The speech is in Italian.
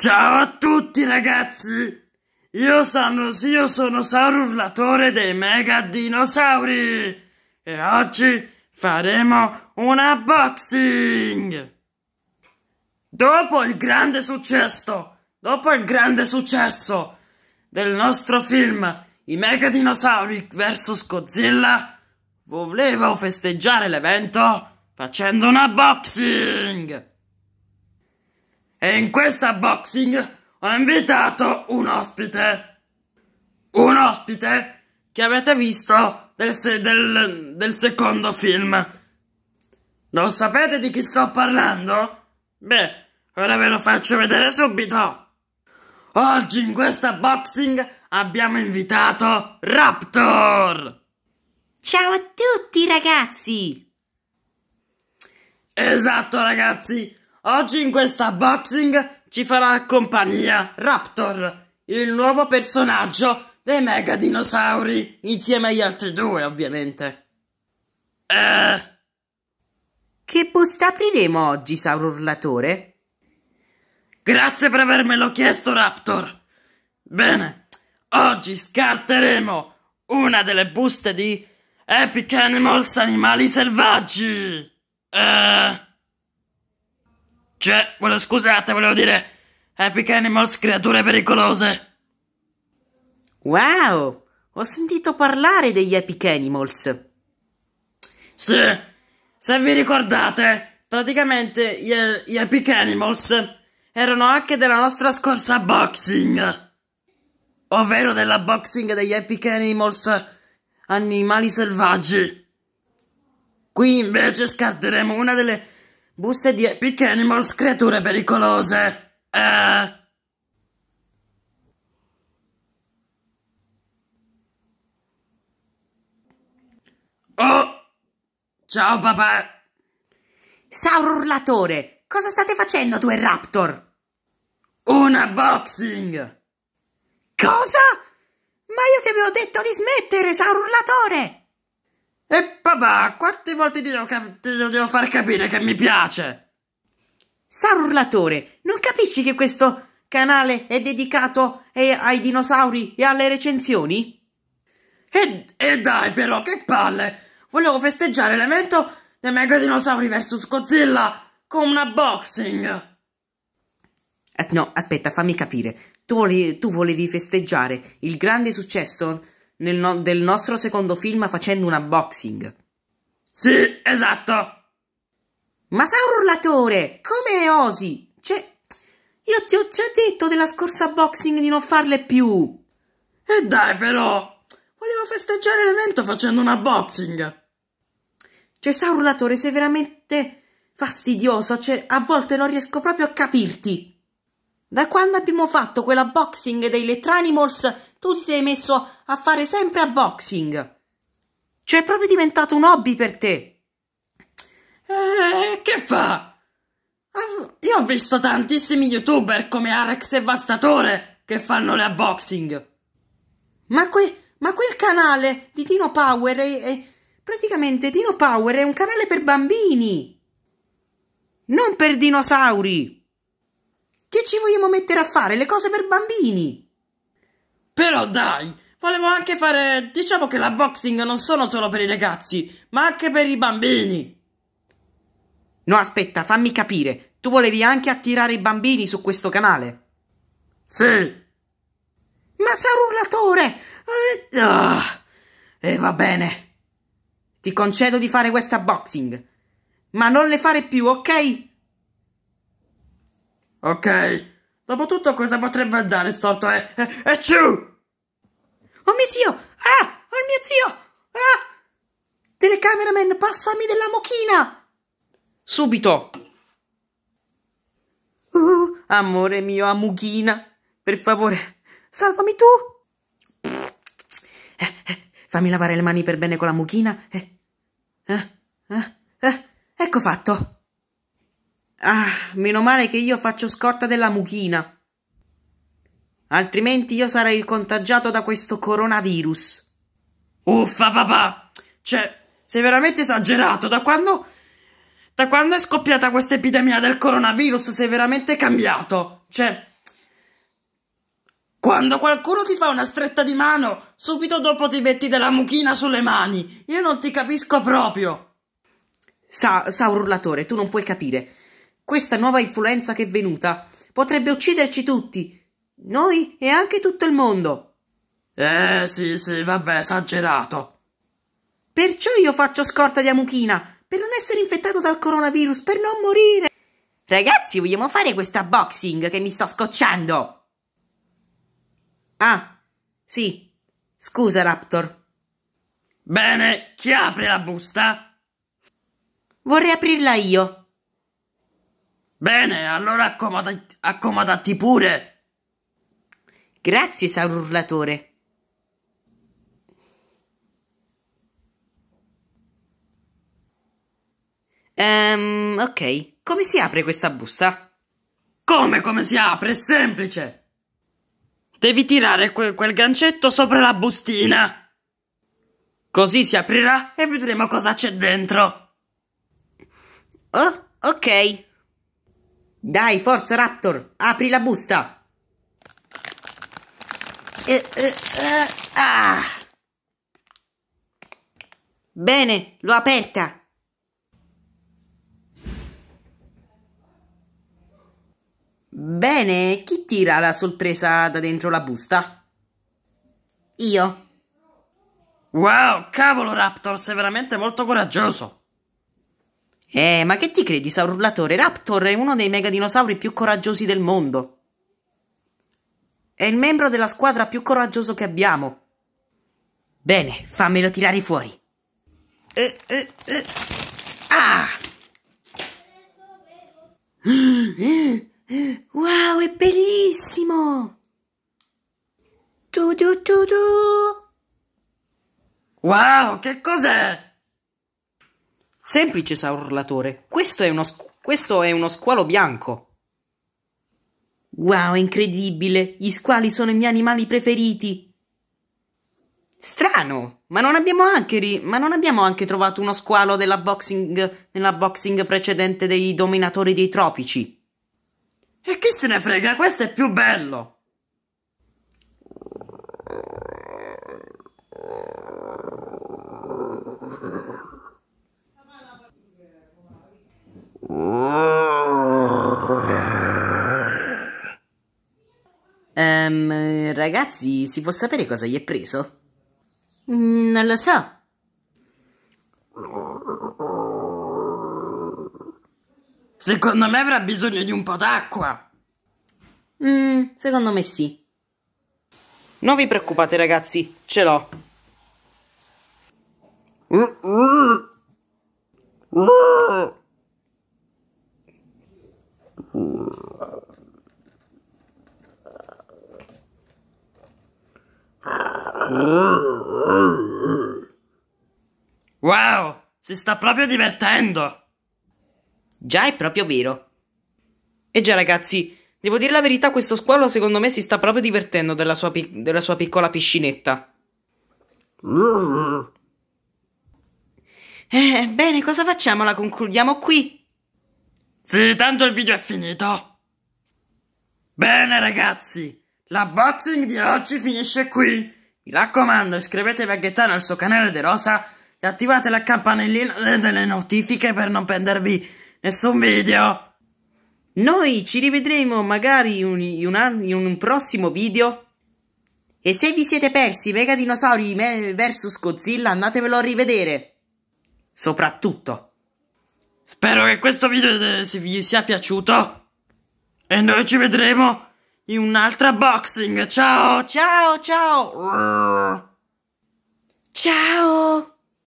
Ciao a tutti ragazzi! Io sono, io sono Sauro Urlatore dei Mega Dinosauri e oggi faremo un unboxing! Dopo il grande successo, dopo il grande successo del nostro film I Mega Dinosauri vs Godzilla, volevo festeggiare l'evento facendo un unboxing! e in questa boxing ho invitato un ospite. Un ospite che avete visto del, se del, del secondo film. Non sapete di chi sto parlando? Beh, ora ve lo faccio vedere subito. Oggi in questa boxing abbiamo invitato Raptor. Ciao a tutti ragazzi! Esatto ragazzi, Oggi in questa boxing ci farà compagnia Raptor, il nuovo personaggio dei mega dinosauri, insieme agli altri due, ovviamente. Eh. Che busta apriremo oggi, Sauro Urlatore? Grazie per avermelo chiesto, Raptor. Bene, oggi scarteremo una delle buste di Epic Animals Animali Selvaggi. Eh. Cioè, volevo, scusate, volevo dire Epic Animals, creature pericolose. Wow, ho sentito parlare degli Epic Animals. Sì, se vi ricordate, praticamente gli, gli Epic Animals erano anche della nostra scorsa boxing. Ovvero della boxing degli Epic Animals animali selvaggi. Qui invece scarteremo una delle Busse di Epic Animals, creature pericolose. Eh. Oh! Ciao papà! Sauro urlatore, cosa state facendo tu e Raptor? Un unboxing! Cosa? Ma io ti avevo detto di smettere, Sauro urlatore! E papà, quante volte ti devo, ti devo far capire che mi piace? Saro Urlatore, non capisci che questo canale è dedicato eh, ai dinosauri e alle recensioni? E, e, dai però, che palle! Volevo festeggiare l'evento dei Mega Dinosauri vs Godzilla con una boxing! Eh, no, aspetta, fammi capire. Tu volevi, tu volevi festeggiare il grande successo no del nostro secondo film facendo un unboxing. Sì, esatto. Ma sei un urlatore! Come osi? Cioè, io ti ho già detto della scorsa boxing di non farle più. E dai però! Volevo festeggiare l'evento facendo cioè, un unboxing! Cioè, sei un urlatore, sei veramente fastidioso. Cioè, a volte non riesco proprio a capirti. Da quando abbiamo fatto quella boxing dei Letranimals tu sei messo a fare sempre a boxing. Cioè, è proprio diventato un hobby per te. Eh, che fa? Ah, io ho visto tantissimi youtuber come Arax e Vastatore che fanno le unboxing. Ma, que ma quel canale di Dino Power è, è... Praticamente Dino Power è un canale per bambini. Non per dinosauri. Che ci vogliamo mettere a fare? Le cose per bambini. Però dai, volevo anche fare... Diciamo che la boxing non sono solo per i ragazzi, ma anche per i bambini. No, aspetta, fammi capire. Tu volevi anche attirare i bambini su questo canale? Sì. Ma sarò un urlatore! E eh, ah. eh, va bene. Ti concedo di fare questa boxing. Ma non le fare più, ok? Ok. Dopotutto cosa potrebbe andare storto? E eh, eh, eh, ciu! Oh mio zio! Ah! Oh mio zio! Ah! Telecameraman, passami della mochina! Subito! Uh, amore mio, amughina, per favore, salvami tu! Eh, eh, fammi lavare le mani per bene con la mughina. Eh, eh, eh, eh ecco fatto. Ah! meno male che io faccio scorta della mucchina. Altrimenti io sarei contagiato da questo coronavirus. Uffa papà! Cioè, sei veramente esagerato. Da quando... Da quando è scoppiata questa epidemia del coronavirus sei veramente cambiato. Cioè... Quando qualcuno ti fa una stretta di mano, subito dopo ti metti della mucchina sulle mani. Io non ti capisco proprio. Sa, sa urlatore, tu non puoi capire. Questa nuova influenza che è venuta potrebbe ucciderci tutti, noi e anche tutto il mondo. Eh sì, sì, vabbè, esagerato. Perciò io faccio scorta di Amuchina, per non essere infettato dal coronavirus, per non morire. Ragazzi, vogliamo fare questa boxing che mi sto scocciando. Ah, sì. Scusa, Raptor. Bene, chi apre la busta? Vorrei aprirla io. Bene, allora accomodati, accomodati pure. Grazie, Sauro Ehm, um, ok. Come si apre questa busta? Come, come si apre? È semplice. Devi tirare que quel gancetto sopra la bustina. Così si aprirà e vedremo cosa c'è dentro. Oh, ok. Dai, forza Raptor, apri la busta! Eh, eh, eh, ah. Bene, l'ho aperta! Bene, chi tira la sorpresa da dentro la busta? Io. Wow, cavolo Raptor, sei veramente molto coraggioso! Eh, ma che ti credi, Saururlatore? Raptor è uno dei megadinosauri più coraggiosi del mondo. È il membro della squadra più coraggioso che abbiamo. Bene, fammelo tirare fuori. Eh, eh, eh. Ah! Wow, è bellissimo! Tu, tu, tu, tu. Wow, che cos'è? Semplice, sa urlatore. Questo è uno, squ- questo è uno squalo bianco. Wow, incredibile! Gli squali sono i miei animali preferiti! Strano! Ma non abbiamo anche, ri- ma non abbiamo anche trovato uno squalo della boxing, nella boxing precedente dei dominatori dei tropici? E chi se ne frega, questo è più bello! ragazzi, si può sapere cosa gli è preso? Mm, non lo so. Secondo me avrà bisogno di un po' d'acqua. Mm, secondo me sì. Non vi preoccupate ragazzi, ce l'ho. Si sta proprio divertendo. Già è proprio vero. E già ragazzi, devo dire la verità, questo squalo secondo me si sta proprio divertendo della sua, pic della sua piccola piscinetta. Eh, bene, cosa facciamo? La concludiamo qui? Sì, tanto il video è finito. Bene ragazzi, l'unboxing di oggi finisce qui. Mi raccomando, iscrivetevi a Ghetano al suo canale De Rosa e attivate la campanellina delle notifiche per non perdervi nessun video. Noi ci rivedremo magari in, in, in un prossimo video. E se vi siete persi Mega Dinosauri vs Godzilla andatevelo a rivedere. Soprattutto. Spero che questo video eh, vi sia piaciuto. E noi ci vedremo in un'altra boxing. Ciao, ciao, ciao. Ciao.